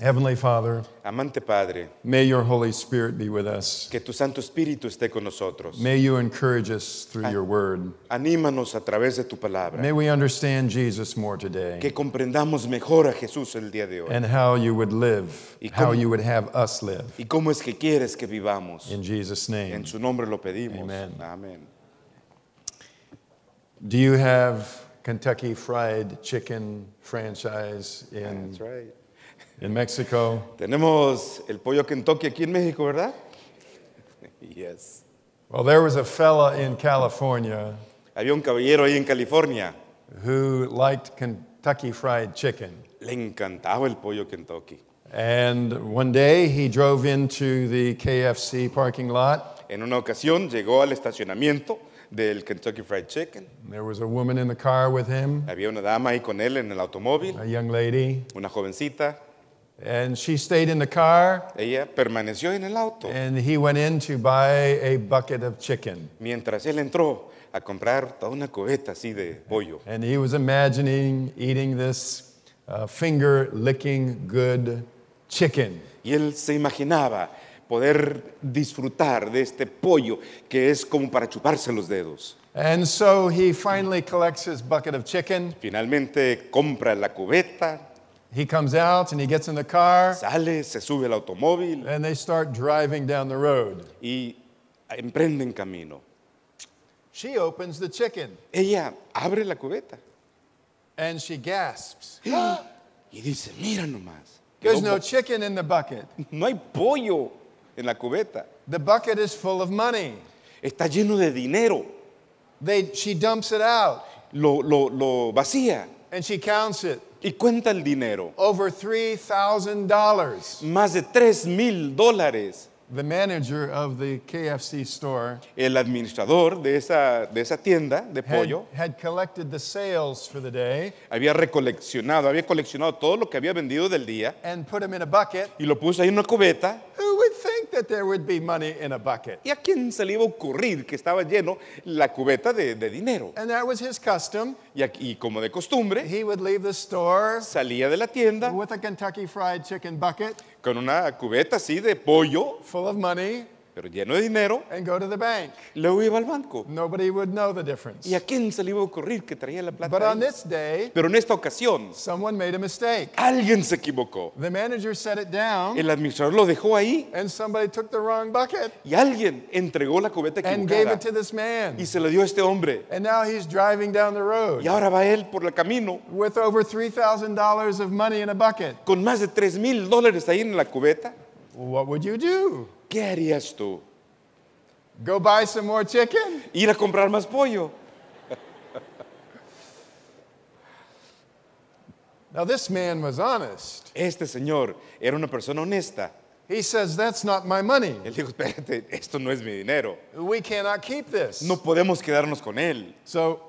Heavenly Father, amante Padre, may your Holy Spirit be with us. Que tu Santo Espíritu esté con nosotros. May you encourage us through An your word. Anímanos a través de tu palabra. May we understand Jesus more today. Que comprendamos mejor a Jesús el día de hoy. And how you would live, y how you would have us live. Y cómo es que quieres que vivamos. In Jesus name. En su nombre lo pedimos. Amen. Amen. Do you have Kentucky Fried Chicken franchise in That's right in Mexico. Tenemos el pollo Kentucky aquí en México, ¿verdad? yes. Well, there was a fella in California Había un caballero ahí en California who liked Kentucky Fried Chicken. Le encantaba el pollo Kentucky. And one day he drove into the KFC parking lot. En una ocasión llegó al estacionamiento del Kentucky Fried Chicken. There was a woman in the car with him, Había una dama ahí con él en el automóvil, a young lady, una jovencita. And she stayed in the car. Ella permaneció en el auto. And he went in to buy a bucket of chicken. Mientras él entró a comprar toda una cubeta así de pollo. And he was imagining eating this uh, finger licking good chicken. Y él se imaginaba poder disfrutar de este pollo que es como para chuparse los dedos. And so he finally collects his bucket of chicken. Finalmente compra la cubeta he comes out and he gets in the car. Sale, se sube el automóvil. And they start driving down the road. Y emprenden camino. She opens the chicken. Ella abre la cubeta. And she gasps. y dice, mira nomás. There's no chicken in the bucket. No hay pollo en la cubeta. The bucket is full of money. Está lleno de dinero. They, she dumps it out. Lo, lo, lo vacía. And she counts it. Y cuenta el dinero. $3,000. Más de 3 mil dólares. el administrador de esa, de esa tienda de pollo había recoleccionado, había coleccionado todo lo que había vendido del día em y lo puso ahí en una cubeta Who would think that there would be money in a bucket? ¿Y a quién se le iba a ocurrir que estaba lleno la cubeta de, de dinero? And that was his custom. Y, aquí, y como de costumbre, He would leave the store salía de la tienda with a Kentucky Fried Chicken bucket con una cubeta así de pollo full of money pero lleno de dinero, and go to the bank. luego iba al banco. Nobody would know the difference. ¿Y a quién se le iba a ocurrir que traía la plata? But on this day, pero en esta ocasión, someone made a mistake. alguien se equivocó. The manager set it down, El administrador lo dejó ahí and somebody took the wrong bucket y alguien entregó la cubeta equivocada. and gave it to this man. y se la dio a este hombre. And now he's driving down the road y ahora va él por el camino with over $3,000 of money in a bucket. con más de 3 mil dólares ahí en la cubeta. What would you do? ¿Qué harías tú? Go buy some more chicken? Ir a comprar más pollo. Now this man was honest. Este señor era una persona honesta. He says that's not my money. Él dijo, espérate, esto no es mi dinero. We cannot keep this. No podemos quedarnos con él. So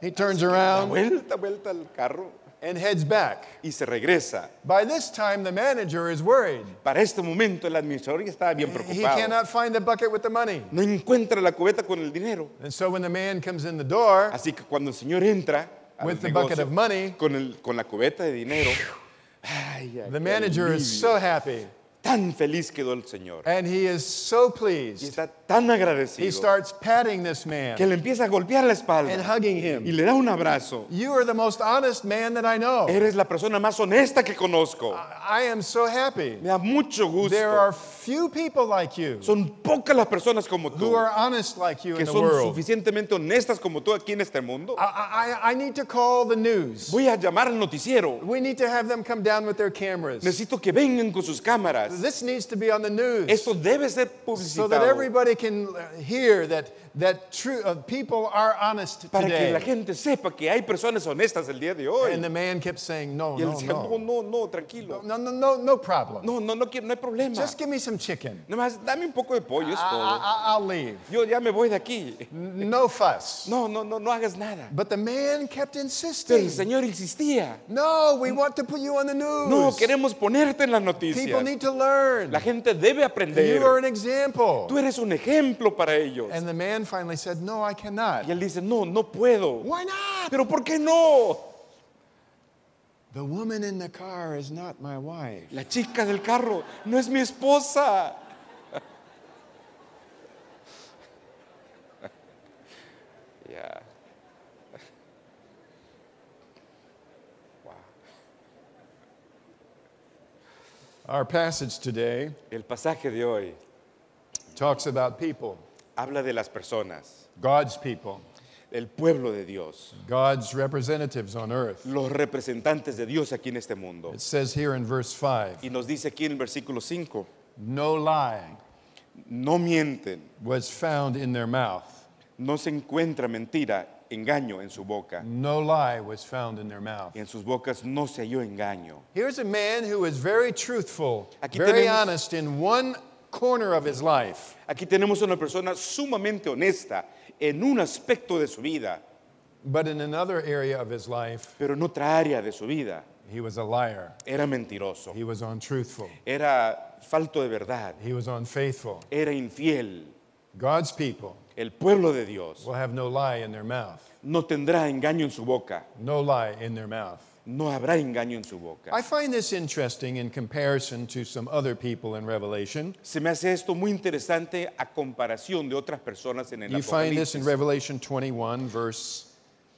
he turns around. Vuelta, vuelta al carro and heads back. Y se regresa. By this time, the manager is worried. Para este momento, el administrador bien preocupado. He cannot find the bucket with the money. No encuentra la cubeta con el dinero. And so when the man comes in the door, Así que cuando el señor entra with the negocio, bucket of money, con, el, con la cubeta de dinero, ay, ay, the manager is so happy. tan feliz quedó el Señor. And he is so Y pleased. está tan agradecido. He starts patting this man. que le empieza a golpear la espalda. and hugging him. y le da un abrazo. You are the most honest man that I know. Eres la persona más honesta que conozco. I am so happy. Me da mucho gusto. There are few people like you Son pocas las personas como tú. who are honest like you que in the son world. suficientemente honestas como tú aquí en este mundo. I, I, I need to call the news. Voy a llamar al noticiero. We need to have them come down with their cameras. Necesito que vengan con sus cámaras. this needs to be on the news. Esto debe ser publicitado. So that everybody can hear that that true, uh, people are honest today. para que la gente sepa que hay personas honestas el día de hoy. And the man kept saying, no, Y él no, decía, no, no. no, no, tranquilo. No, no, no, no problem. No, no, no, no hay problema. Just give me some chicken. Nomás dame un poco de pollo, es todo. I, will leave. Yo ya me voy de aquí. No fuss. No, no, no, no hagas nada. But the man kept Pero el Señor insistía. No, we want to put you on the news. No, queremos ponerte en las noticias. People need to learn. La gente debe aprender. You are an example. Tú eres un ejemplo para ellos. And the man finally said, No, I cannot. Y él dice, No, no puedo. Why not? Pero ¿por qué no? The woman in the car is not my wife. La chica del carro no es mi esposa. yeah. Our passage today El pasaje de hoy talks about people. Habla de las personas. God's people. El pueblo de Dios. God's representatives on earth. Los representantes de Dios aquí en este mundo. It says here in verse 5. Y nos dice aquí en el versículo 5. No lying. No mienten. Was found in their mouth. No se encuentra mentira engaño en su boca. No lie was found in their mouth. Y en sus bocas no se halló engaño. Here's a man who is very truthful, aquí very tenemos, honest in one corner of his life. Aquí tenemos una persona sumamente honesta en un aspecto de su vida, But in another area of his life, pero en otra área de su vida he was a liar. era mentiroso, He was untruthful. era falto de verdad, He was unfaithful. era infiel. God's people El pueblo de Dios will have no lie in their mouth. no tendrá engaño en su boca, No lie in their mouth no habrá engaño en su boca. I find this interesting in comparison to some other people in Revelation. Se me hace esto muy interesante a comparación de otras personas en el you Apocalipsis. You find this in Revelation 21 verse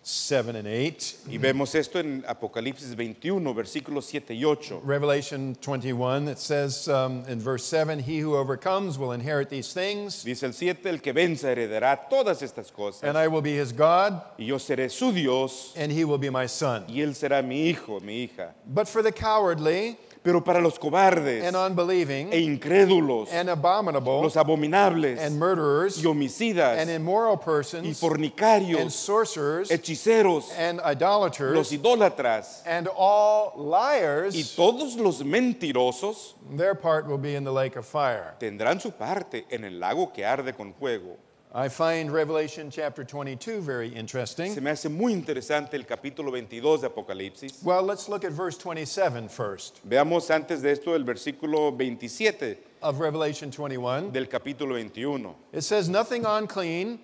7 and 8. Y vemos esto en Apocalipsis 21, versículos 7 y 8. Revelation 21, it says um, in verse 7, He who overcomes will inherit these things. Dice el 7, el que vence heredará todas estas cosas. And I will be his God. Y yo seré su Dios. And he will be my son. Y él será mi hijo, mi hija. But for the cowardly, Pero para los cobardes e incrédulos, los abominables y homicidas y fornicarios, hechiceros, los idólatras y todos los mentirosos, tendrán su parte en el lago que arde con fuego. I find Revelation chapter 22 very interesting. Se me hace muy interesante el capítulo 22 de Apocalipsis. Well, let's look at verse 27 first Veamos antes de esto el versículo 27 of Revelation 21. del capítulo 21. It says, Nothing unclean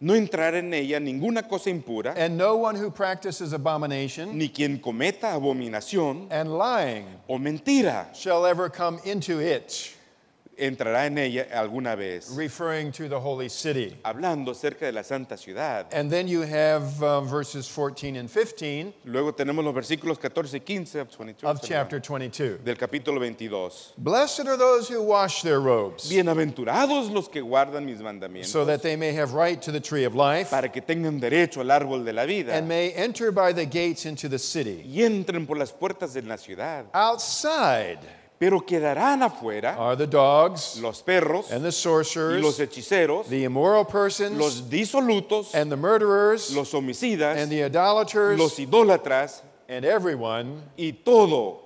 No entrar en ella ninguna cosa impura, and no one who practices abomination ni quien cometa abominación and lying o mentira shall ever come into it entrará en ella alguna vez. Referring to the holy city. Hablando acerca de la santa ciudad. And then you have uh, verses 14 and 15. Luego tenemos los versículos 14 y 15 of, 22, of chapter 22. Del capítulo 22. Blessed are those who wash their robes. Bienaventurados los que guardan mis mandamientos. So that they may have right to the tree of life. Para que tengan derecho al árbol de la vida. And may enter by the gates into the city. Y entren por las puertas de la ciudad. Outside. Pero quedarán afuera are the dogs los perros and the sorcerers, y los hechiceros, the immoral persons, los disolutos, and the murderers, los homicidas, and the idolaters, los idólatras, and everyone y todo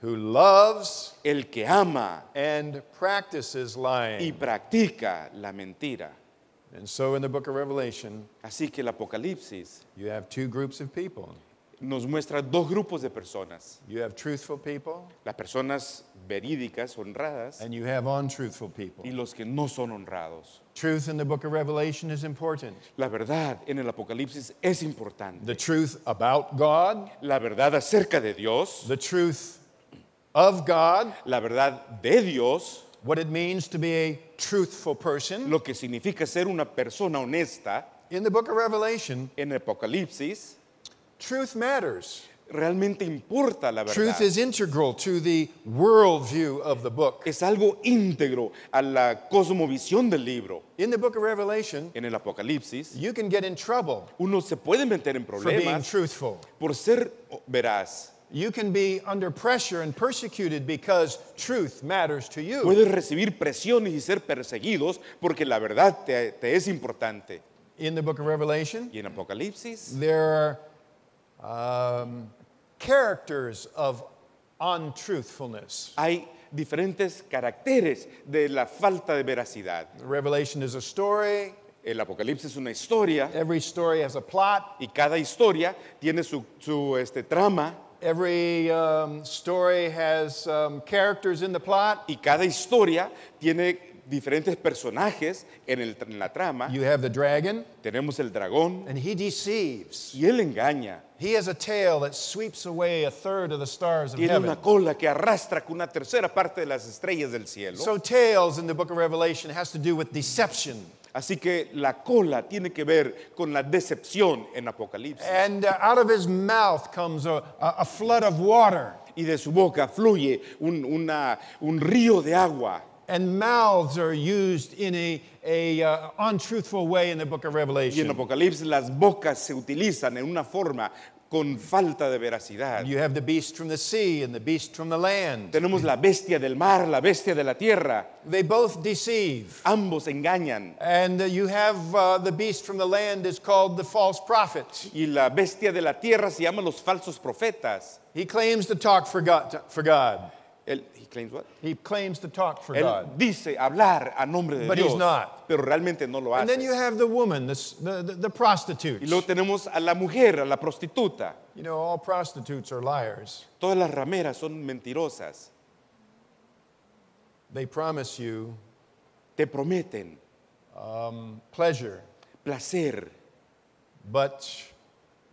who loves el que ama and practices lying. y practica la mentira. And so in the book of Revelation, Así que el Apocalipsis, you have two groups of people nos muestra dos grupos de personas. You have truthful people Las personas verídicas, honradas, and you have untruthful people. y los que no son honrados. Truth in the book of Revelation is important. La verdad en el Apocalipsis es importante. The truth about God, La verdad acerca de Dios, the truth of God, la verdad de Dios, what it means to be a truthful person. lo que significa ser una persona honesta. In the book of Revelation, En el Apocalipsis Truth matters. Realmente importa la verdad. Truth is integral to the worldview of the book. Es algo íntegro a la cosmovisión del libro. In the book of Revelation, en el Apocalipsis, you can get in trouble. Uno se puede meter en problemas for being truthful. por ser oh, veraz. You can be under pressure and persecuted because truth matters to you. Puedes recibir presiones y ser perseguidos porque la verdad te, te es importante. In the book of Revelation, y en Apocalipsis, there are um, characters of untruthfulness. Hay diferentes caracteres de la falta de veracidad. Revelation is a story. El Apocalipsis es una historia Every story has a plot. y cada historia tiene su, su este, trama Every um, story has um, characters in the plot. y cada historia tiene diferentes personajes en, el- en la trama. You have the dragon, Tenemos el dragón and he deceives. y él engaña. He has a tail that sweeps away a third of the stars of Tiene heaven. una cola que arrastra con una tercera parte de las estrellas del cielo. So tails in the book of Revelation has to do with deception. Así que la cola tiene que ver con la decepción en Apocalipsis. And uh, out of his mouth comes a, a, flood of water. Y de su boca fluye un, una, un río de agua. And mouths are used in a, a uh, untruthful way in the book of Y en Apocalipsis las bocas se utilizan en una forma con falta de veracidad. You have the beast from the sea and the beast from the land. Tenemos la bestia del mar, la bestia de la tierra. They both deceive. Ambos engañan. And uh, you have uh, the beast from the land is called the false prophet. Y la bestia de la tierra se llama los falsos profetas. He claims to talk for God. For God. Él, he claims what? He claims to talk for Él God. dice hablar a nombre de But he's not. pero realmente no lo And then you have the woman, the, s- the, the, the Y luego tenemos a la mujer, a la prostituta. You know, all prostitutes are liars. Todas las rameras son mentirosas. They promise you Te prometen um, pleasure, placer, but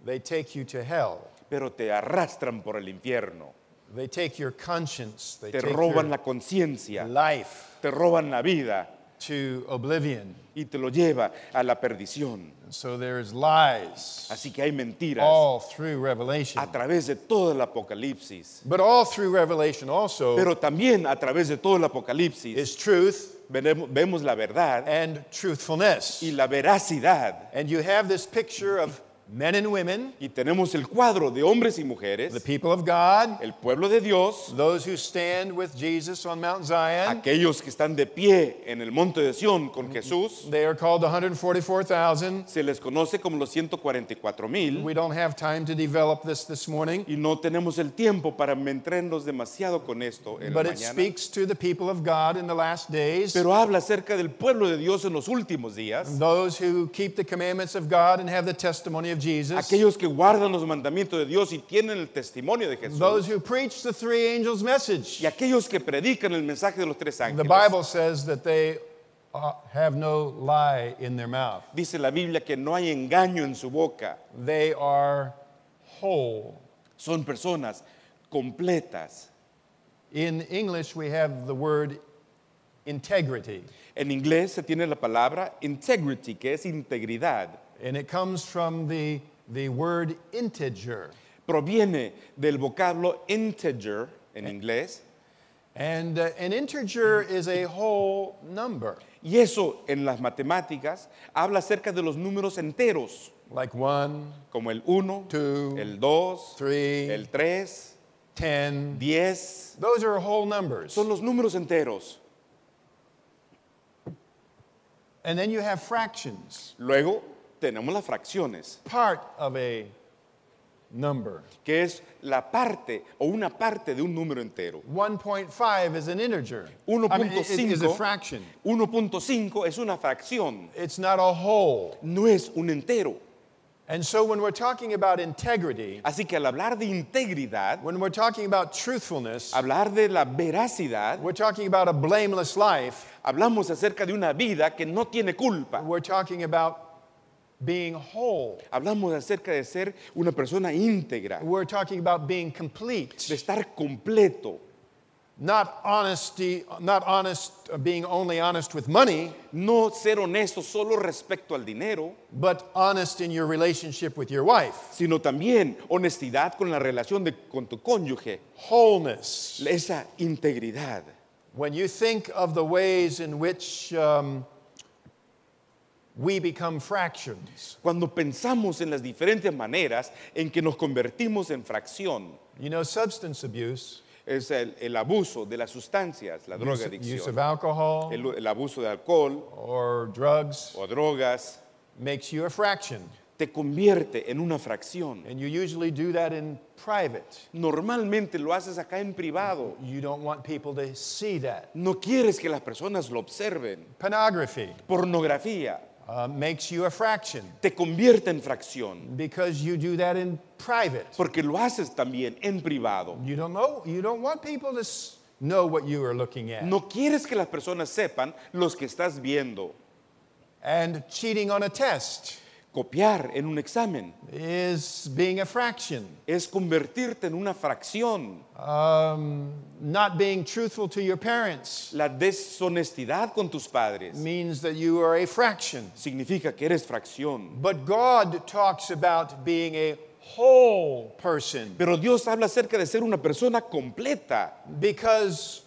they take you to hell. pero te arrastran por el infierno. They take your conscience. They te take roban your la conciencia. Life. Te roban la vida. To oblivion. Y te lo lleva a la perdición. so there is lies. Así que hay mentiras. All through Revelation. A través de todo el Apocalipsis. But all through Revelation also. Pero también a través de todo el Apocalipsis. Is truth. Vemos la verdad. And truthfulness. Y la veracidad. And you have this picture of men and women, y tenemos el cuadro de hombres y mujeres, the people of God, el pueblo de Dios, those who stand with Jesus on Mount Zion, aquellos que están de pie en el monte de Sión con Jesús. They are called 144,000. Se les conoce como los 144,000. We don't have time to develop this this morning. Y no tenemos el tiempo para meternos demasiado con esto en But la it mañana. speaks to the people of God in the last days. Pero habla acerca del pueblo de Dios en los últimos días. Those who keep the commandments of God and have the testimony of Jesus, aquellos que guardan los mandamientos de Dios y tienen el testimonio de those who preach the three angels' message. y aquellos que predican el mensaje de los tres The Bible says that they uh, have no lie in their mouth, Dice la Biblia que no hay engaño en su boca. they are whole. Son personas completas. In English, we have the word integrity. En inglés se tiene la palabra integrity, que es integridad. And it comes from the, the word integer. Proviene del vocablo integer en inglés. And uh, an integer is a whole number. Y eso en las matemáticas habla acerca de los números enteros. Like one, como el 1, el 2, el 3, 10. Those are whole numbers. Son los números enteros. And then you have fractions. Luego tenemos las fracciones, part of a number. que es la parte o una parte de un número entero. 1.5 is an integer. 1.5 1.5 es una fracción, It's not a whole. no es un entero. And so when we're talking about integrity, Así que al hablar de integridad, when we're talking about truthfulness, hablar de la veracidad, we're talking about a blameless life, hablamos acerca de una vida que no tiene culpa. we're talking about being whole. Hablamos acerca de ser una persona íntegra. We're talking about being complete. De estar completo. Not honesty, not honest, uh, being only honest with money. No ser honesto solo respecto al dinero. But honest in your relationship with your wife. Sino también honestidad con la relación de, con tu cónyuge. Wholeness. Esa integridad. When you think of the ways in which um, we become fractions. Cuando pensamos en las diferentes maneras en que nos convertimos en fracción. You know, substance abuse es el, el abuso de las sustancias, la droga adicción. Alcohol, el, el, abuso de alcohol or drugs, o drogas makes you a fraction. te convierte en una fracción. And you usually do that in private. Normalmente lo haces acá en privado. You don't want people to see that. No quieres que las personas lo observen. Pornografía. Uh, makes you a fraction. Te convierte en fracción. Because you do that in private. Porque lo haces también en privado. You don't know, you don't want people to know what you are looking at. No quieres que las personas sepan los que estás viendo. And cheating on a test. copiar en un examen is being a fraction. es convertirte en una fracción. Um, not being truthful to your parents La deshonestidad con tus padres means that you are a fraction. significa que eres fracción. But God talks about being a whole person Pero Dios habla acerca de ser una persona completa because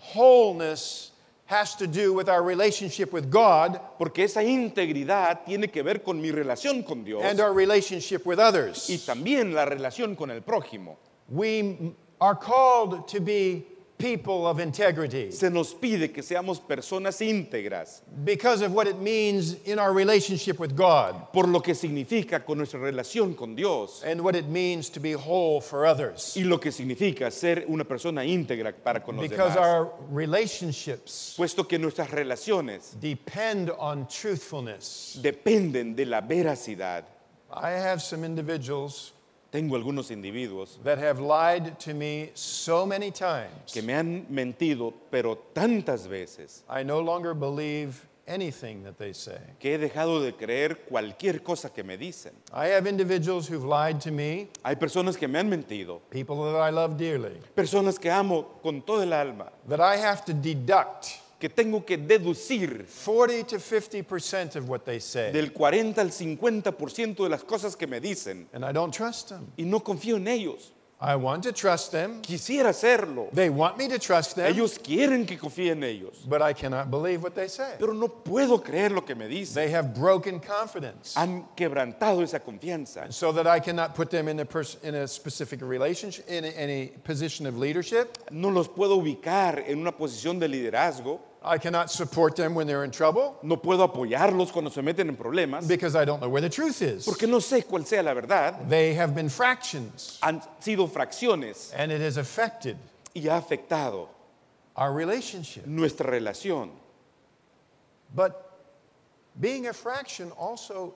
wholeness has to do with our relationship with God, porque esa integridad tiene que ver con mi relación con Dios and our relationship with others. y también la relación con el prójimo. We are called to be people of integrity. Se nos pide que seamos personas íntegras. Because of what it means in our relationship with God. Por lo que significa con nuestra relación con Dios. And what it means to be whole for others. Y lo que significa ser una persona íntegra para con los demás. Because our relationships puesto que nuestras relaciones depend on truthfulness. Dependen de la veracidad. I have some individuals Tengo algunos individuos that have lied to me so many times. que me han mentido, pero tantas veces I no longer believe anything that they say. que he dejado de creer cualquier cosa que me dicen. I have individuals who've lied to me, Hay personas que me han mentido, people that I love dearly, personas que amo con todo el alma, that I have to deduct que tengo que deducir 40 to 50% of what they say. del 40 al 50% de las cosas que me dicen. And I don't trust them. Y no confío en ellos. I want to trust them. Quisiera hacerlo. They want me to trust them. Ellos quieren que confíe en ellos. But I cannot believe what they say. Pero no puedo creer lo que me dicen. They have broken confidence. Han quebrantado esa confianza. So that I cannot put them in a, in a specific relationship, in a, in a position of leadership. No los puedo ubicar en una posición de liderazgo. I cannot support them when they're in trouble No puedo apoyarlos cuando se meten en problemas because I don't know where the truth is. porque no sé cuál sea la verdad. They have been fractions Han sido fracciones and it has affected y ha afectado our relationship. nuestra relación. But being a fraction also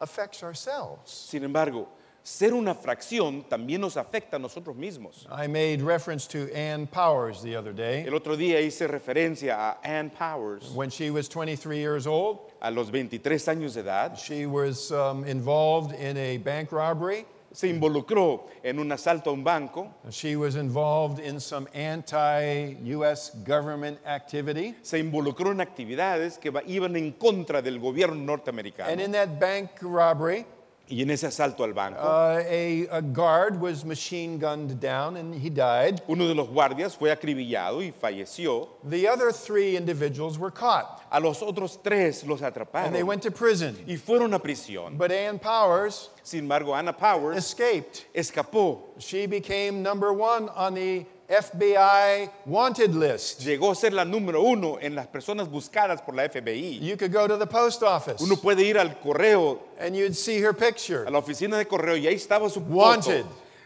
affects ourselves. Sin embargo, ser una fracción también nos afecta a nosotros mismos. I made reference to Ann Powers the other day. El otro día hice referencia a Ann Powers. When she was 23 years old, a los 23 años de edad, she was um, involved in a bank robbery. Se involucró en un asalto a un banco. She was involved in some anti-US government activity. Se involucró en actividades que iban en contra del gobierno norteamericano. And in that bank robbery, Y en ese asalto al banco, Uh, a, a guard was machine gunned down and he died. uno de los guardias fue acribillado y falleció. The other three individuals were caught A los otros tres los atraparon. and they went to prison. y fueron a prisión. But Ann Powers Sin embargo, Anna Powers escaped. escapó. She became number one on the FBI wanted list. Llegó a ser la número uno en las personas buscadas por la FBI. You could go to the post office Uno puede ir al correo, and you'd see her picture. a la oficina de correo y ahí estaba su foto. Wanted.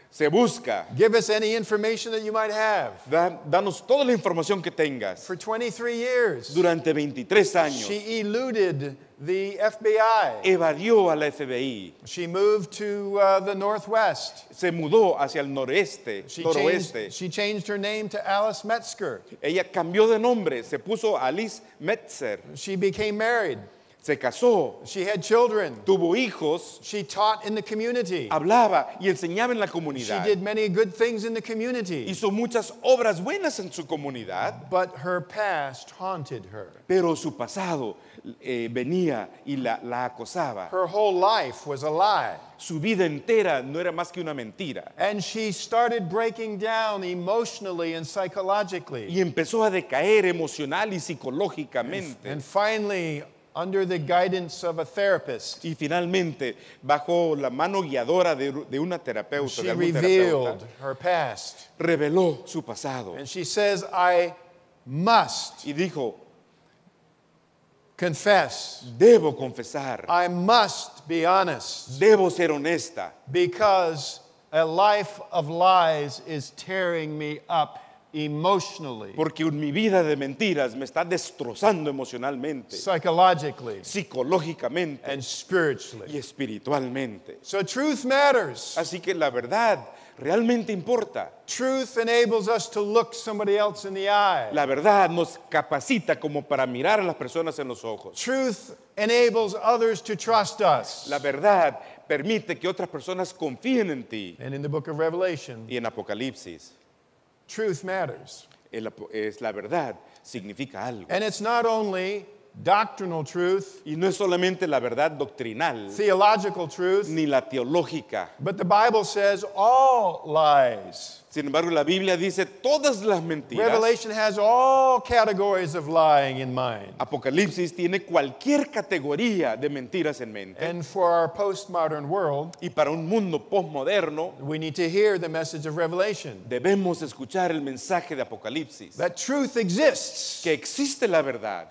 Se busca. Give us any information that you might have. Da- danos toda la información que tengas. For 23 years, Durante 23 años, she eluded the FBI. Evadió a FBI. She moved to uh, the northwest. Se mudó hacia el noreste, she noroeste. Changed, she changed her name to Alice Metzger. Ella cambió de nombre, se puso Alice Metzer. She became married. Se casó. She had children. Tuvo hijos. She taught in the community. Hablaba y enseñaba en la comunidad. She did many good things in the community. Hizo muchas obras buenas en su comunidad. But her past haunted her. Pero su pasado eh, venía y la, la acosaba. Her whole life was a lie. Su vida entera no era más que una mentira. And she started breaking down emotionally and psychologically. Y empezó a decaer emocional y psicológicamente. And, and finally under the guidance of a therapist. Y finalmente, bajo la mano guiadora de, de una terapeuta, she de algún revealed terapeuta, her past. reveló su pasado. And she says, I must. Y dijo, confess. Debo confesar. I must be honest. Debo ser honesta. Because a life of lies is tearing me up emotionally, porque mi vida de mentiras me está destrozando emocionalmente, psychologically, psicológicamente and spiritually. y espiritualmente. So truth matters. Así que la verdad realmente importa. Truth enables us to look somebody else in the eye. La verdad nos capacita como para mirar a las personas en los ojos. Truth enables others to trust us. La verdad permite que otras personas confíen en ti. And in the book of Revelation, y en Apocalipsis. Truth matters. Es la verdad, significa algo. And it's not only Doctrinal truth, y no es solamente la verdad doctrinal, theological truth, ni la teológica. But the Bible says all lies. Sin embargo, la Biblia dice todas las mentiras. Revelation has all categories of lying in mind. Apocalipsis tiene cualquier categoría de mentiras en mente. And for our postmodern world, y para un mundo postmoderno, we need to hear the message of Revelation. Debemos escuchar el mensaje de Apocalipsis. That truth exists. Que existe la verdad.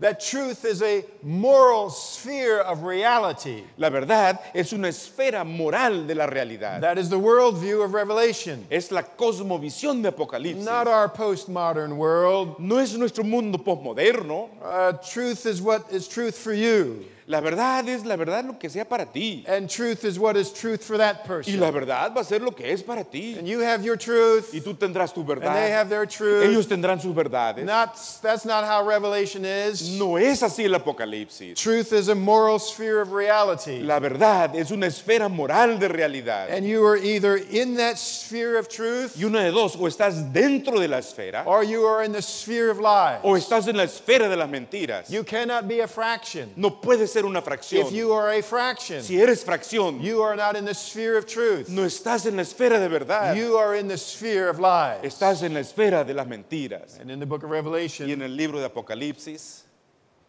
That truth is a moral sphere of reality. La verdad es una esfera moral de la realidad. That is the world view of Revelation. Es la cosmovisión de Apocalipsis. Not our postmodern world. No es nuestro mundo postmoderno. Uh, truth is what is truth for you. La verdad es la verdad lo que sea para ti. And truth is what is truth for that person. Y la verdad va a ser lo que es para ti. And you have your truth. Y tú tendrás tu verdad. And they have their truth. Ellos tendrán sus verdades. Not, that's not how revelation is. No es así el apocalipsis. Truth is a moral sphere of reality. La verdad es una esfera moral de realidad. And you are either in that sphere of truth. Y una de dos, o estás dentro de la esfera. Or you are in the sphere of lies. O estás en la esfera de las mentiras. You cannot be a fraction. No puedes ser una fracción. If you are a fraction, si eres fracción, you are not in the sphere of truth. no estás en la esfera de verdad. You are in the sphere of lies. Estás en la esfera de las mentiras. And in the book of Revelation, y en el libro de Apocalipsis,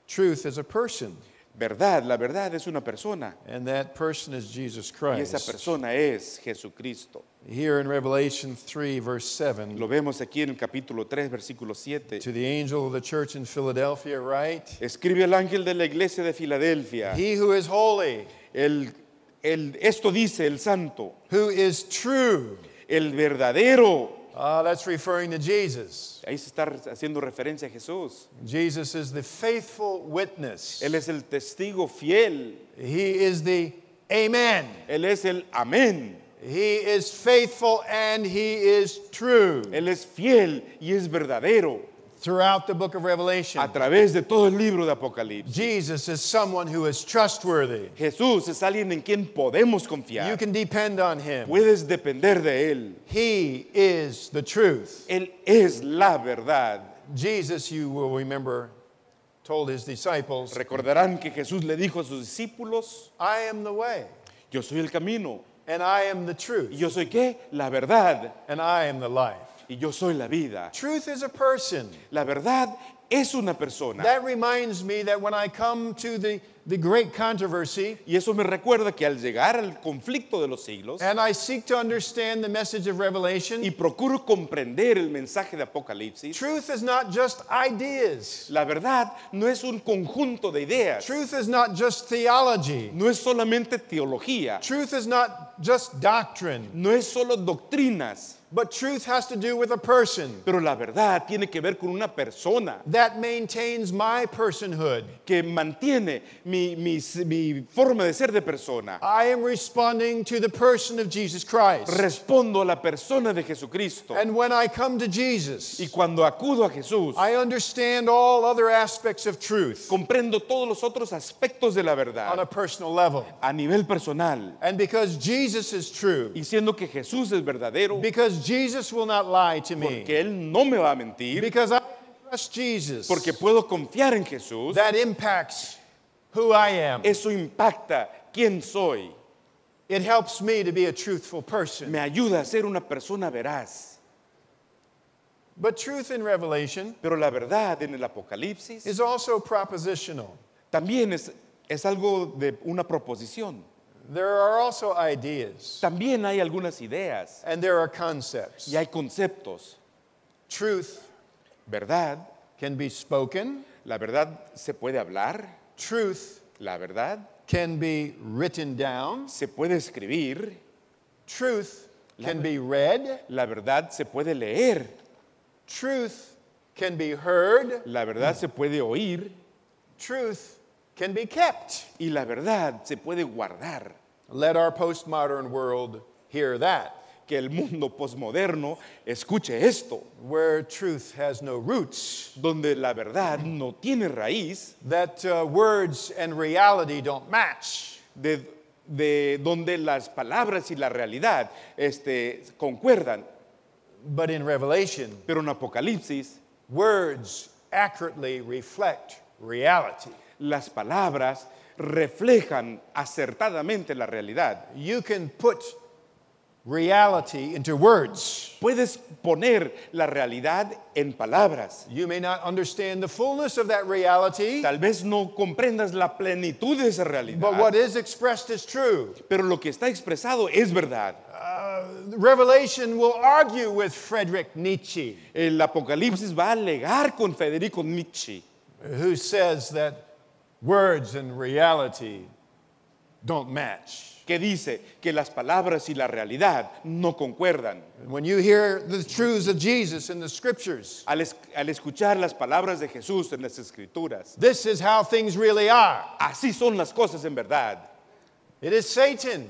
truth is a person. Verdad, la verdad es una persona. And that person is Jesus Christ. Y esa persona es Jesucristo. Here in Revelation 3, verse 7. Lo vemos aquí en el capítulo 3, versículo 7. To the angel of the church in Philadelphia, write. Escribe el ángel de la iglesia de Filadelfia. He who is holy. El, el, esto dice el santo. Who is true. El verdadero. Ah, uh, that's referring to Jesus. Ahí se está haciendo referencia a Jesús. Jesus is the faithful witness. Él es el testigo fiel. He is the Amen. Él es el Amén. He is faithful and he is true. Él es fiel y es verdadero. Throughout the book of Revelation. A través de todo el libro de Apocalipsis. Jesus is someone who is trustworthy. Jesús es alguien en quien podemos confiar. You can depend on him. Puedes depender de él. He is the truth. Él es la verdad. Jesus, you will remember, told his disciples. Recordarán que Jesús le dijo a sus discípulos. I am the way. Yo soy el camino. And I am the truth. ¿Y yo soy qué? La verdad. And I am the life. Y yo soy la vida. Truth is a person. La verdad es una persona. That reminds me that when I come to the, the great controversy, y eso me recuerda que al llegar al conflicto de los siglos, and I seek to understand the message of Revelation, y procuro comprender el mensaje de Apocalipsis, truth is not just ideas. La verdad no es un conjunto de ideas. Truth is not just theology. No es solamente teología. Truth is not just doctrine. No es solo doctrinas. But truth has to do with a person. Pero la verdad tiene que ver con una persona. That maintains my personhood. Que mantiene mi, mi, mi forma de ser de persona. I am responding to the person of Jesus Christ. Respondo a la persona de Jesucristo. And when I come to Jesus, y cuando acudo a Jesús, I understand all other aspects of truth. Comprendo todos los otros aspectos de la verdad. On a personal level. A nivel personal. And because Jesus is true. Y siendo que Jesús es verdadero. Because Jesus will not lie to me. Porque él no me va a mentir. Because I trust Jesus. Porque puedo confiar en Jesús. That impacts who I am. Eso impacta quién soy. It helps me to be a truthful person. Me ayuda a ser una persona veraz. But truth in Revelation Pero la verdad en el Apocalipsis is also propositional. También es, es algo de una proposición. There are also ideas. También hay algunas ideas. And there are concepts. Y hay conceptos. Truth. Verdad. Can be spoken. La verdad se puede hablar. Truth. La verdad. Can be written down. Se puede escribir. Truth la, can be read. La verdad se puede leer. Truth can be heard. La verdad se puede oír. Truth can be kept. Y la verdad se puede guardar. Let our postmodern world hear that. Que el mundo posmoderno escuche esto. Where truth has no roots. Donde la verdad no tiene raíz. That uh, words and reality don't match. De, de donde las palabras y la realidad este, concuerdan. But in Revelation, pero en Apocalipsis, words accurately reflect reality. las palabras reflejan acertadamente la realidad. Puedes poner la realidad en palabras. Tal vez no comprendas la plenitud de esa realidad. Pero lo que está expresado es verdad. Uh, Revelation will argue with Nietzsche. El Apocalipsis va a alegar con Federico Nietzsche. Who says that words and reality don't match. que dice que las palabras y la realidad no concuerdan. When you hear the truths of Jesus in the scriptures, Al, es- al escuchar las palabras de Jesús en las escrituras, this is how things really are. así son las cosas en verdad. It is Satan.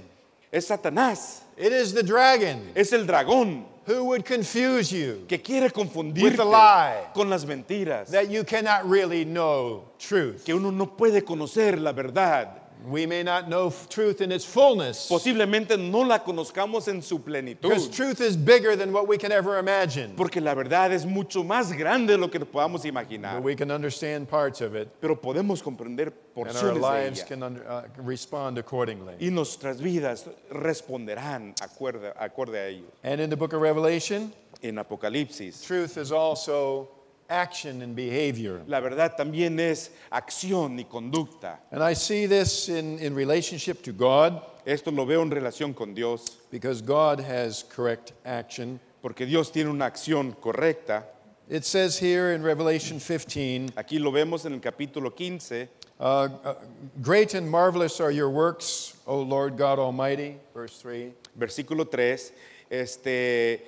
Es Satanás, It is the dragon. es el dragón, who would confuse you que quiere confundirte lie, con las mentiras. That you cannot really know truth. Que uno no puede conocer la verdad. We may not know truth in its fullness. Posiblemente no la conozcamos en su plenitud. Because truth is bigger than what we can ever imagine. Porque la verdad es mucho más grande de lo que podamos imaginar. But we can understand parts of it. Pero podemos comprender porciones de ella. and our lives Can under, uh, respond accordingly. Y nuestras vidas responderán acorde, acorde a ello. And in the book of Revelation, en Apocalipsis, truth is also action and behavior. La verdad también es acción y conducta. And I see this in, in relationship to God. Esto lo veo en relación con Dios. Because God has correct action. Porque Dios tiene una acción correcta. It says here in Revelation 15. Aquí lo vemos en el capítulo 15. Uh, uh, great and marvelous are your works, O Lord God Almighty. Verse 3. Versículo 3. Este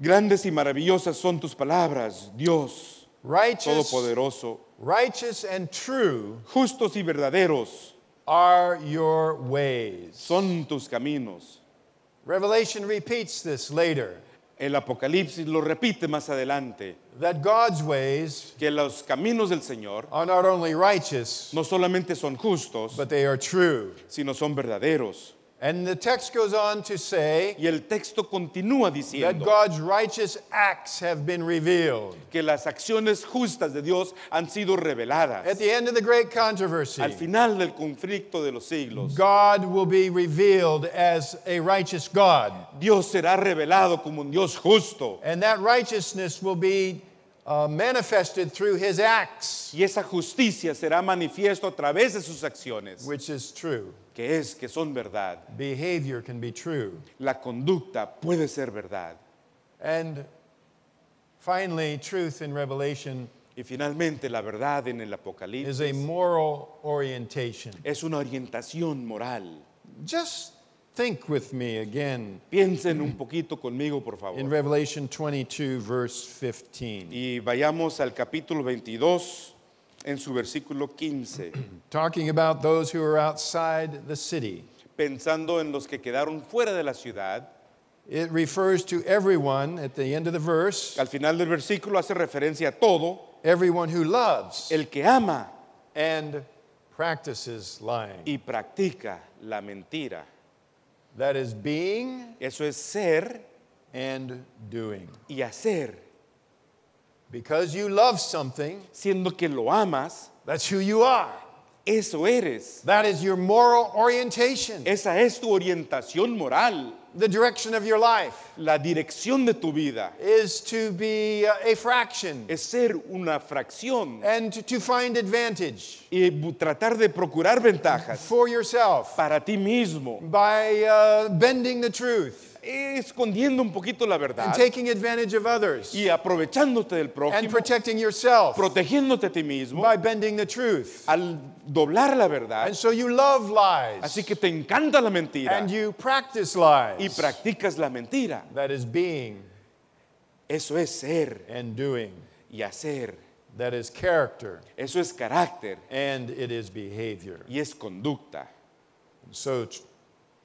Grandes y maravillosas son tus palabras, Dios todopoderoso. Righteous and true justos y verdaderos are Son tus caminos. Revelation repeats this later. El Apocalipsis lo repite más adelante. God's ways que los caminos del Señor no solamente son justos, but they true. sino son verdaderos. And the text goes on to say y el texto continúa that God's righteous acts have been revealed. que las acciones justas de Dios han sido reveladas. At the end of the great controversy, Al final del conflicto de los siglos, God will be revealed as a righteous God. Dios será revelado como un Dios justo. And that righteousness will be uh, manifested through his acts. Y esa justicia será manifiesto a través de sus acciones, Which is true. que es que son verdad. Behavior can be true. La conducta puede ser verdad. And finally, truth in Revelation Y finalmente la verdad en el is a moral orientation. es una orientación moral. Just Think with me again. Piensen un poquito conmigo, por favor. In Revelation 22 verse 15. Y vayamos al capítulo 22 en su versículo 15. Talking about those who are outside the city. Pensando en los que quedaron fuera de la ciudad. It refers to everyone at the end of the verse. Al final del versículo hace referencia a todo. Everyone who loves. El que ama. And practices lying. Y practica la mentira. That is being Eso es ser and doing. y hacer. Because you love something, Siendo que lo amas, that's who you are. Eso eres. That is your moral orientation. Esa es tu orientación moral. The direction of your life. La dirección de tu vida. Is to be uh, a fraction. Es ser una fracción. And to find advantage. Y tratar de procurar ventajas. For yourself. Para ti mismo. By uh, bending the truth. escondiendo un poquito la verdad. Y aprovechándote del prójimo. Protegiéndote a ti mismo. Al doblar la verdad. Así que te encanta la mentira. Y practicas la mentira. Eso es ser. And doing. Y hacer. Eso es carácter. Y es conducta.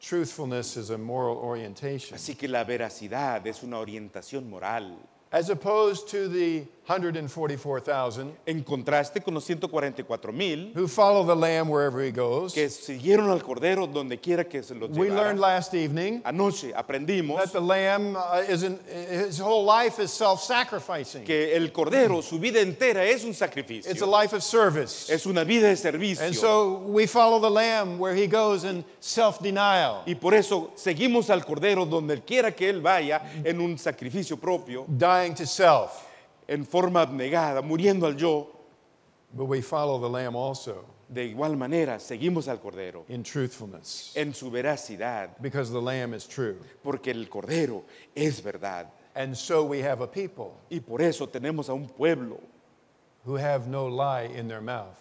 Truthfulness is a moral orientation. Así que la veracidad es una orientación moral. As opposed to the 144,000 en contraste con los 144,000 who follow the lamb wherever he goes. que siguieron al cordero donde quiera que se lo We learned last evening Anoche aprendimos that the lamb uh, is an, his whole life is self-sacrificing. que el cordero su vida entera es un sacrificio. It's a life of service. Es una vida de servicio. And so we follow the lamb where he goes in self-denial. y por eso seguimos al cordero donde quiera que él vaya en un sacrificio propio, dying to self. en forma abnegada, muriendo al yo. de igual manera seguimos al cordero en su veracidad true. porque el cordero es verdad so we have a people y por eso tenemos a un pueblo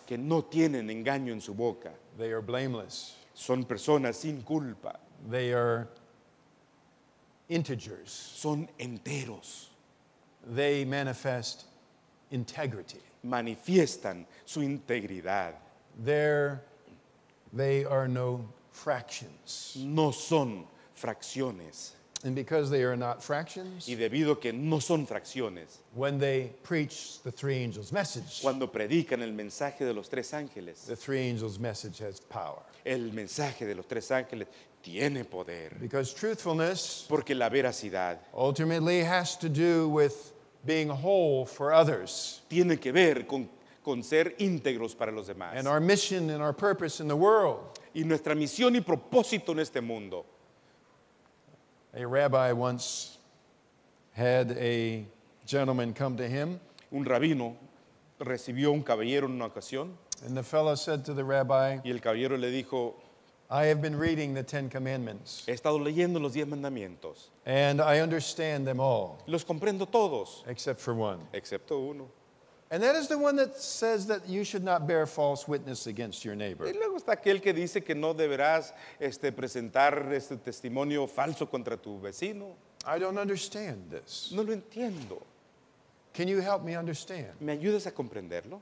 que no tienen engaño en su boca are blameless. son personas sin culpa son enteros They manifest integrity. Manifiestan su integridad. There, they are no fractions. No son fracciones. And because they are not fractions, y debido que no son fracciones, when they preach the three angels' message, cuando predican el mensaje de los tres ángeles, the three angels' message has power. El mensaje de los tres ángeles tiene poder. Because truthfulness, porque la veracidad, ultimately has to do with being whole for others. Tiene que ver con, con ser íntegros para los demás. And our mission and our purpose in the world. Y nuestra misión y propósito en este mundo. A rabbi once had a gentleman come to him. Un rabino recibió un caballero en una ocasión. And the fellow said to the rabbi, y el caballero le dijo, I have been reading the Ten Commandments. He estado leyendo los diez mandamientos. And I understand them all. Los comprendo todos. Except for one. Excepto uno. And that is the one that says that you should not bear false witness against your neighbor. Y luego está aquel que dice que no deberás este, presentar este testimonio falso contra tu vecino. I don't understand this. No lo entiendo. Can you help me understand? ¿Me ayudas a comprenderlo?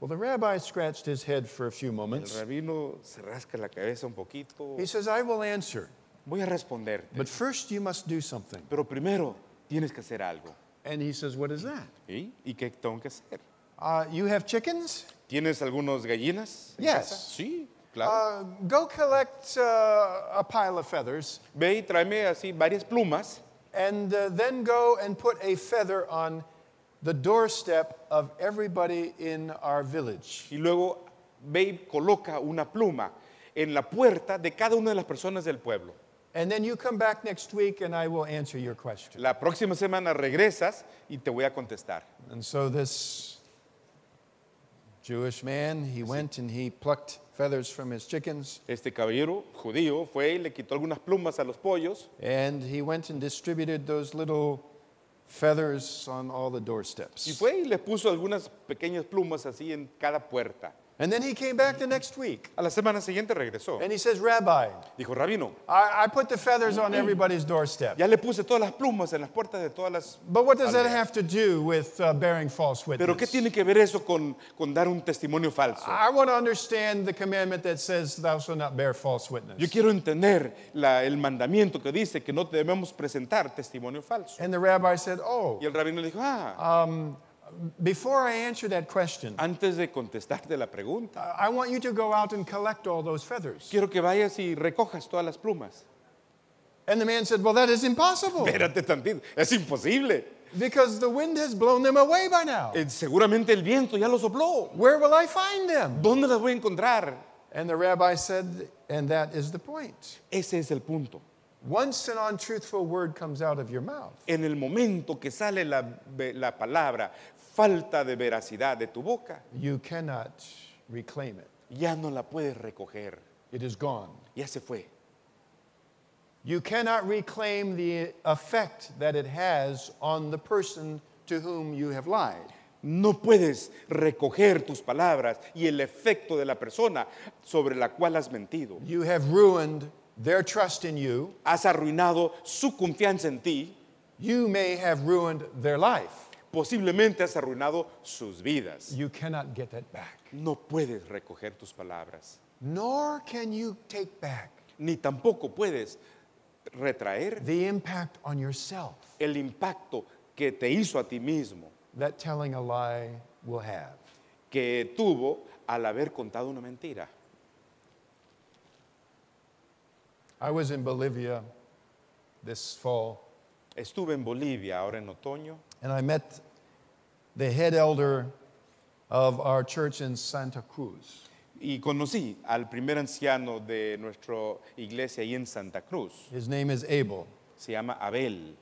Well, the rabbi scratched his head for a few moments. El rabino se rasca la cabeza un poquito. He says, I will answer. Voy a responderte. But first you must do something. Pero primero tienes que hacer algo. And he says, what is that? ¿Y, ¿Y qué tengo que hacer? Uh, you have chickens? ¿Tienes algunos gallinas? En yes. Casa? Sí. Claro. Uh, go collect uh, a pile of feathers. Ve y tráeme así varias plumas. And uh, then go and put a feather on the doorstep of everybody in our village. Y luego Babe coloca una pluma en la puerta de cada una de las personas del pueblo. And then you come back next week and I will answer your question. La próxima semana regresas y te voy a contestar. And so this Jewish man, he went and he plucked feathers from his chickens Este caballero judío fue y le quitó algunas plumas a los pollos and he went and distributed those little feathers on all the doorsteps. Y fue y le puso algunas pequeñas plumas así en cada puerta. And then he came back the next week. A la semana siguiente regresó. And he says, Rabbi, dijo rabino. I, I put the feathers on everybody's doorstep. Ya le puse todas las plumas en las puertas de todas las. But what does that have to do with uh, bearing false witness? Pero qué tiene que ver eso con con dar un testimonio falso? I want to understand the commandment that says, Thou shalt not bear false witness. Yo quiero entender la, el mandamiento que dice que no debemos presentar testimonio falso. And the rabbi said, Oh. Y el rabino dijo, Ah. Um, before I answer that question, antes de contestarte la pregunta, I want you to go out and collect all those feathers. Quiero que vayas y recojas todas las plumas. And the man said, "Well, that is impossible." Espérate tantito, es imposible. Because the wind has blown them away by now. Eh, seguramente el viento ya los sopló. Where will I find them? ¿Dónde las voy a encontrar? And the rabbi said, "And that is the point." Ese es el punto. Once an untruthful word comes out of your mouth. En el momento que sale la, la palabra falta de veracidad de tu boca, you cannot reclaim it. ya no la puedes recoger. It is gone. Ya se fue. You cannot reclaim the effect that it has on the person to whom you have lied. No puedes recoger tus palabras y el efecto de la persona sobre la cual has mentido. You have ruined their trust in you. Has arruinado su confianza en ti. You may have ruined their life posiblemente has arruinado sus vidas. No puedes recoger tus palabras. Ni tampoco puedes retraer el impacto que te hizo a ti mismo, que tuvo al haber contado una mentira. Estuve en Bolivia ahora en otoño and I met the head elder of our church in Santa Cruz. Y conocí al primer anciano de nuestra iglesia ahí en Santa Cruz. His name is Abel. Se llama Abel.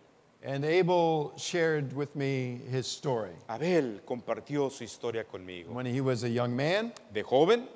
And Abel shared with me his story. Abel compartió su historia conmigo. When he was a young man, de joven,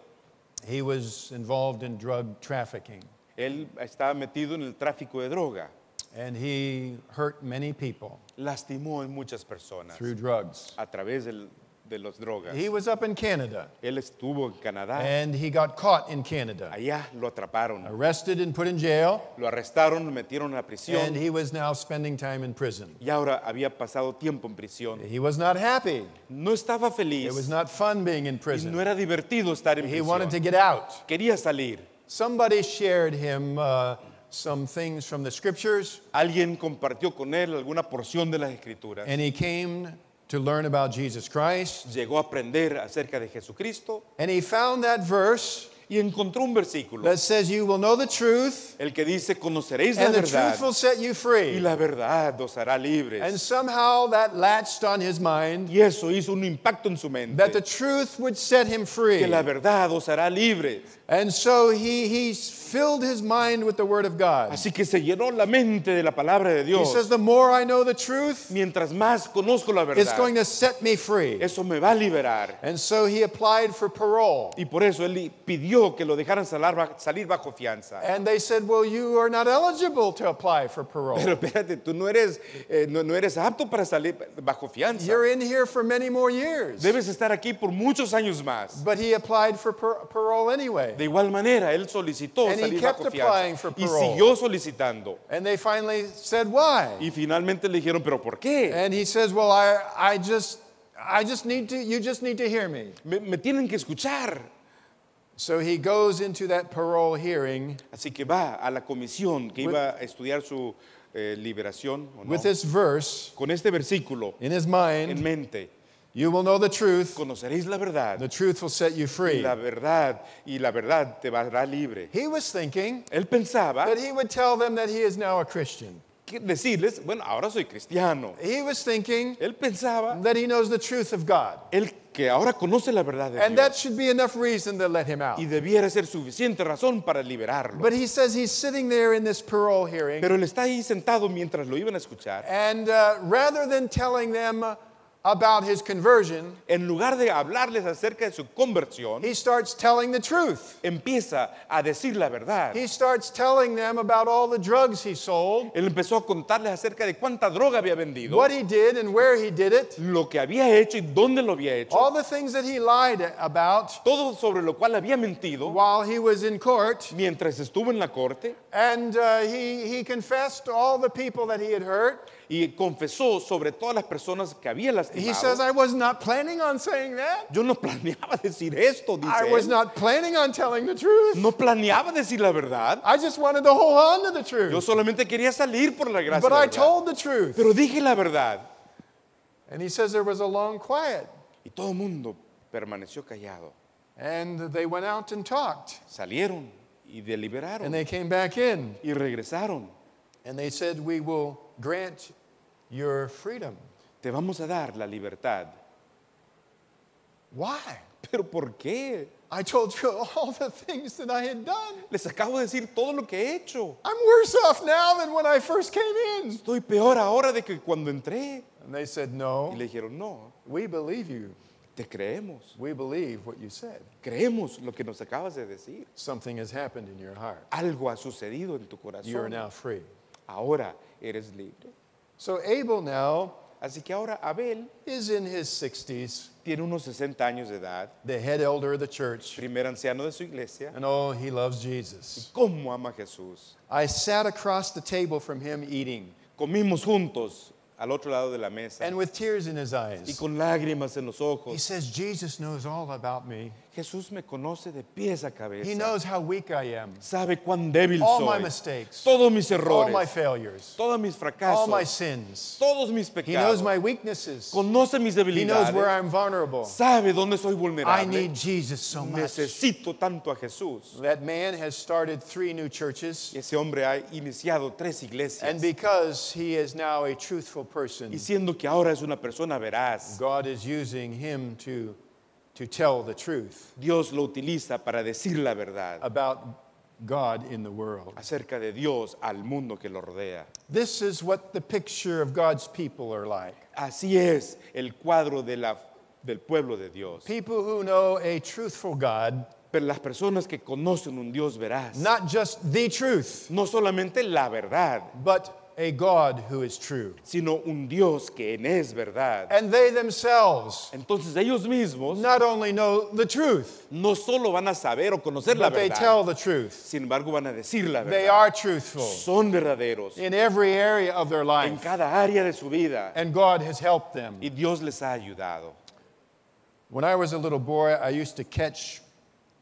he was involved in drug trafficking. Él estaba metido en el tráfico de droga. And he hurt many people Lastimó en muchas personas through drugs. a través del- de los drogas. He was up in Canada Él estuvo en Canadá. and he got caught in Canada, Allá lo atraparon. arrested and put in jail, Lo arrestaron, lo metieron a prisión. and he was now spending time in prison. Y ahora había pasado tiempo en prisión. He was not happy. No estaba feliz. It was not fun being in Y no era divertido estar en He wanted to get out. Quería salir. Somebody shared him uh, some things from the scriptures. Alguien compartió con él alguna porción de las escrituras. And he came to learn about Jesus Christ. Llegó a aprender acerca de Jesucristo. And he found that verse y encontró un versículo that says you will know the truth el que dice conoceréis la and the truth will verdad set you y la verdad os hará libres. And somehow that latched on his mind Y eso hizo un impacto en su mente. that the truth would set him free. Que la verdad os hará libres. And so he, he filled his mind with the word of God. Así que se llenó la mente de la palabra de Dios. He says, the more I know the truth, Mientras más conozco la verdad, it's going to set me free. eso me va a liberar. And so he applied for parole. Y por eso él pidió que lo dejaran salir bajo fianza. And they said, well, you are not eligible to apply for parole. Pero espérate, tú no eres, eh, no, no, eres apto para salir bajo fianza. You're in here for many more years. Debes estar aquí por muchos años más. But he applied for par parole anyway. De igual manera, él solicitó And salir he kept bajo applying fianza for parole. y siguió solicitando. And they finally said, why? Y finalmente le dijeron, pero ¿por qué? And he says, well, I, I just, I just need to, you just need to hear me. Me, me tienen que escuchar. So he goes into that parole hearing Así que va a la comisión que iba a estudiar su eh, liberación. ¿o no? with this verse Con este versículo in his mind, en mente, You will know the truth, conoceréis la verdad. the truth will set you free. la verdad y la verdad te hará libre. He was thinking Él pensaba that he would tell them that he is now a Christian decirles, bueno, ahora soy cristiano. He was thinking Él pensaba that he knows the truth of God. Él que ahora conoce la verdad de and Dios. That should be enough reason to let him out. Y debiera ser suficiente razón para liberarlo. But he says he's sitting there in this parole hearing. Pero él está ahí sentado mientras lo iban a escuchar. And uh, rather than telling them about his conversion, en lugar de hablarles acerca de su conversión, he starts telling the truth. empieza a decir la verdad. He starts telling them about all the drugs he sold, Él empezó a contarles acerca de cuánta droga había vendido, what he did and where he did it, lo que había hecho y dónde lo había hecho, all the things that he lied about todo sobre lo cual había mentido while he was in court, mientras estuvo en la corte. and uh, he, he confessed to all the people that he had hurt. y confesó sobre todas las personas que había lastimado. He says, I was not planning on saying that. Yo no planeaba decir esto, dice I was not planning on telling the truth. No planeaba decir la verdad. I just wanted to hold on to the truth. Yo solamente quería salir por la gracia. But I told the truth. Pero dije la verdad. And he says there was a long quiet. Y todo el mundo permaneció callado. And they went out and talked. Salieron y deliberaron. And they came back in. Y regresaron. And they said, we will grant your freedom. Te vamos a dar la libertad. Why? ¿Pero por qué? I told you all the things that I had done. Les acabo de decir todo lo que he hecho. I'm worse off now than when I first came in. Estoy peor ahora de que cuando entré. And they said no. Y le dijeron no. We believe you. Te creemos. We believe what you said. Creemos lo que nos acabas de decir. Something has happened in your heart. Algo ha sucedido en tu corazón. You are now free. Ahora eres libre. So Abel now Así que ahora Abel is in his 60s, tiene unos 60 años de edad, the head elder of the church, primer anciano de su iglesia, and oh, he loves Jesus. cómo ama Jesús. I sat across the table from him eating, Comimos juntos al otro lado de la mesa and with tears in his eyes. y con lágrimas en los ojos. he says, Jesus knows all about me. Jesús me conoce de pies a cabeza. He knows how weak I am. Sabe cuán débil all soy. My mistakes, todos mis errores. All my failures, todos mis fracasos. All my sins. Todos mis pecados. He knows my weaknesses. Conoce mis debilidades. He knows where I'm vulnerable. Sabe dónde soy vulnerable. I need Jesus so much. Necesito tanto a Jesús. That man has started three new churches. Ese hombre ha iniciado tres iglesias. And because he is now a truthful person. Y siendo que ahora es una persona veraz. God is using him to to tell the truth Dios lo utiliza para decir la verdad about God in the world. acerca de Dios al mundo que lo rodea. This is what the picture of God's people are like. Así es el cuadro de la- del pueblo de Dios. People who know a truthful God, Pero las personas que conocen un Dios verás. not just the truth, no solamente la verdad, but a God who is true. sino un Dios que es verdad. And they themselves Entonces ellos mismos not only know the truth, no solo van a saber o conocer la but they tell the truth. sin embargo van a decir la verdad. They are truthful Son verdaderos in every area of their life, en cada área de su vida and God has helped them. y Dios les ha ayudado. When I was a little boy, I used to catch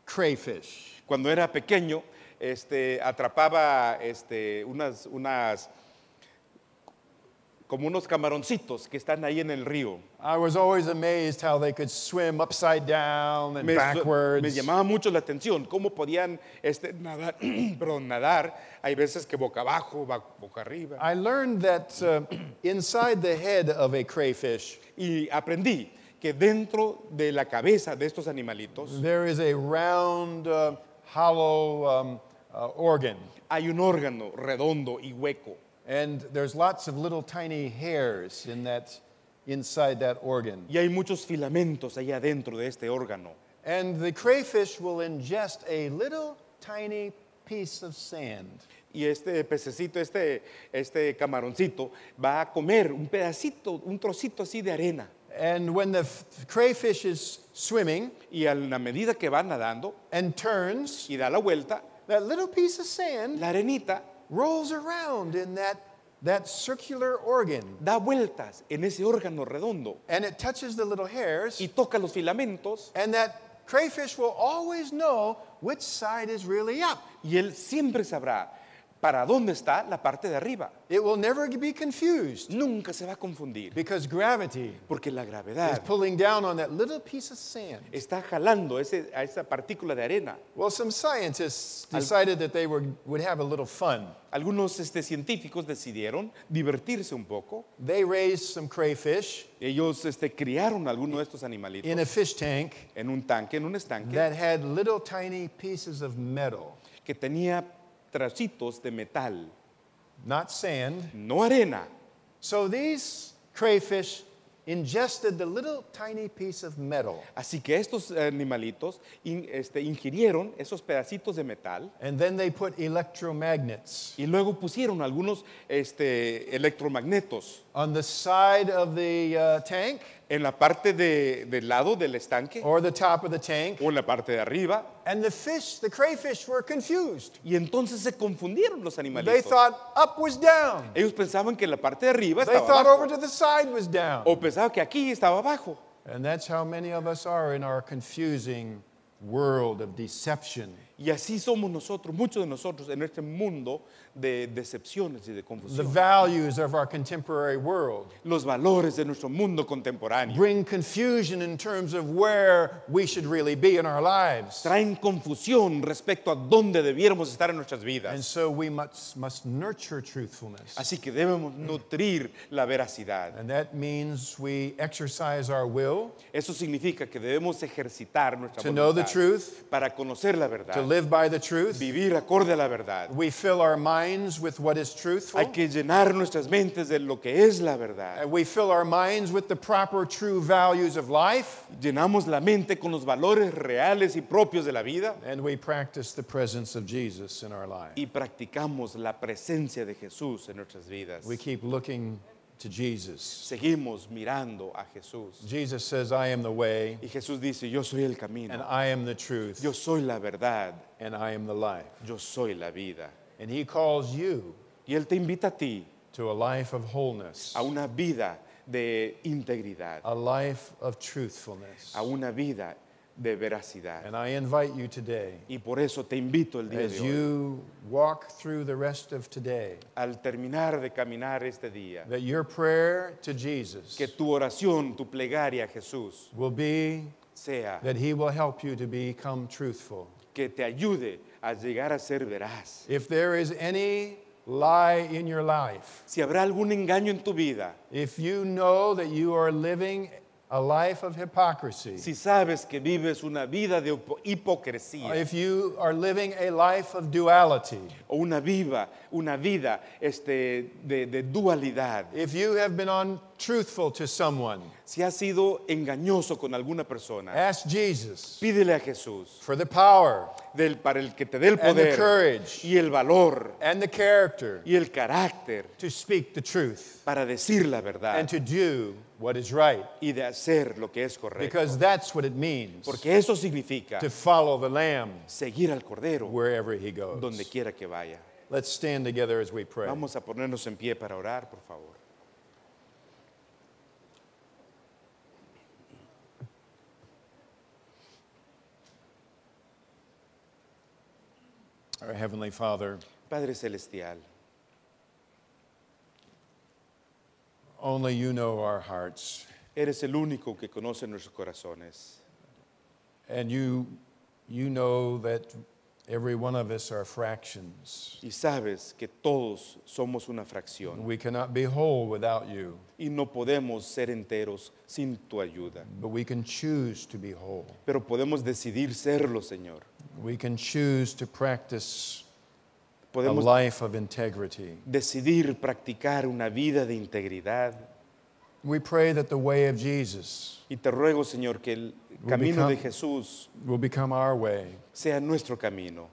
crayfish. Cuando era pequeño, este, atrapaba este, unas, unas como unos camaroncitos que están ahí en el río. I was always amazed how they could swim upside down and me, backwards. Me llamaba mucho la atención cómo podían este, nadar, perdón, nadar. Hay veces que boca abajo, boca arriba. I learned that uh, inside the head of a crayfish. Y aprendí que dentro de la cabeza de estos animalitos. There is a round, uh, hollow um, uh, organ. Hay un órgano redondo y hueco. And there's lots of little tiny hairs in that, inside that organ. Y hay muchos filamentos allá dentro de este órgano. And the crayfish will ingest a little tiny piece of sand. Y este pececito, este, este camaroncito, va a comer un pedacito, un trocito así de arena. And when the crayfish is swimming, y a la medida que va nadando, and turns, y da la vuelta, that little piece of sand, la arenita, rolls around in that that circular organ. Da vueltas en ese órgano redondo. And it touches the little hairs. Y toca los filamentos. And that crayfish will always know which side is really up. Y él siempre sabrá para dónde está la parte de arriba. It will never be confused Nunca se va a confundir because gravity porque la is gravedad pulling down on that little piece of sand. está jalando ese- a esa partícula de arena. Well, some scientists decided that they were, would have a little fun. Algunos este, científicos decidieron divertirse un poco. They raised some crayfish Ellos este, criaron algunos de estos animalitos in a fish tank en un tanque, en un estanque, that had little tiny pieces of metal. que tenía trocitos de metal. Not sand. No arena. So these crayfish ingested the little tiny piece of metal. Así que estos animalitos in, este, ingirieron esos pedacitos de metal. And then they put electromagnets. Y luego pusieron algunos este, electromagnetos. On the side of the uh, tank en la parte de, del lado del estanque or the top of the tank. o en la parte de arriba. And the fish, the crayfish were confused. Y entonces se confundieron los animalitos. They thought up was down. Ellos pensaban que la parte de arriba They thought abajo. over to the side was down. O pensaban que aquí estaba abajo. And that's how many of us are in our confusing world of deception. Y así somos nosotros, muchos de nosotros en este mundo de decepciones y de confusión. Los valores de nuestro mundo contemporáneo terms traen confusión respecto a dónde debiéramos estar en nuestras vidas. truthfulness. Así que debemos nutrir la veracidad. Eso significa que debemos ejercitar nuestra voluntad para conocer la verdad, live by the truth. Vivir acorde a la verdad. We fill our minds with what is truthful. Hay que llenar nuestras mentes de lo que es la verdad. We fill our minds with the proper true values of life. Llenamos la mente con los valores reales y propios de la vida. And we practice the presence of Jesus in our lives. Y practicamos la presencia de Jesús en nuestras vidas. We keep looking to Jesus. Seguimos mirando a Jesús. Jesus says, I am the way. Y Jesús dice, yo soy el camino. And I am the truth. Yo soy la verdad. And I am the life. Yo soy la vida. And he calls you. Y él te invita a ti. To a life of wholeness. A una vida de integridad. A life of truthfulness. A una vida de veracidad. And I invite you today, y por eso te invito el día as de hoy, you walk through the rest of today, al terminar de caminar este día, that your prayer to Jesus que tu oración, tu plegaria a Jesús will be sea that he will help you to become truthful. que te ayude a llegar a ser veraz. If there is any lie in your life, si habrá algún engaño en tu vida, if you know that you are living a life of hypocrisy. Si sabes que vives una vida de hipocresía. If you are living a life of duality. O una vida, una vida este de, de dualidad. If you have been on truthful to someone, si has sido engañoso con alguna persona, ask Jesus pídele a Jesús for the power del, para el que te dé el And the poder courage. y el valor and the character y el carácter to speak the truth para decir la verdad and to do what is right, y de hacer lo que es correcto. because that's what it means Porque eso significa to follow the Lamb seguir al Cordero wherever he goes. donde quiera que vaya. Let's stand together as we pray. Vamos a ponernos en pie para orar, por favor. Our Heavenly Father, Padre Celestial, only you know our hearts. Eres el único que conoce nuestros corazones. And you, you know that every one of us are fractions. Y sabes que todos somos una fracción. We cannot be whole without you. Y no podemos ser enteros sin tu ayuda. But we can choose to be whole. Pero podemos decidir serlo, Señor. We can choose to practice Podemos a life of integrity. decidir practicar una vida de integridad. We pray that the way of Jesus Y te ruego, Señor, que el camino de Jesús will become our way, sea nuestro camino,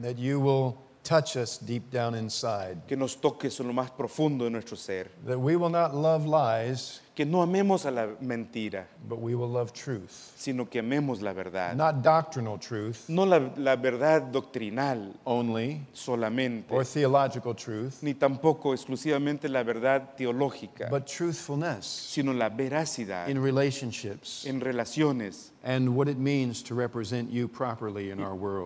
that you will touch us deep down inside, que nos toques en lo más profundo de nuestro ser, that we will not love lies, que no amemos a la mentira, sino que amemos la verdad. doctrinal truth No la, verdad doctrinal only, solamente, ni tampoco exclusivamente la verdad teológica, sino la veracidad en relaciones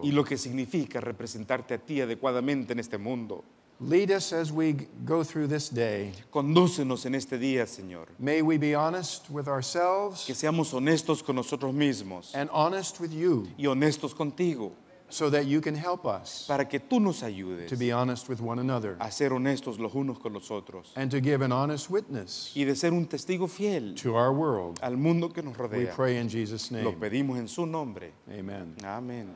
y lo que significa representarte a ti adecuadamente en este mundo. Lead us as we go through this day. Condúcenos en este día, Señor. May we be honest with ourselves. Que seamos honestos con nosotros mismos. And honest with you. Y honestos contigo. So that you can help us. Para que tú nos ayudes. To be honest with one another. A ser honestos los unos con los otros. And to give an honest witness. Y de ser un testigo fiel. To our world. Al mundo que nos rodea. We pray in Jesus name. Lo pedimos en su nombre. Amen. Amen.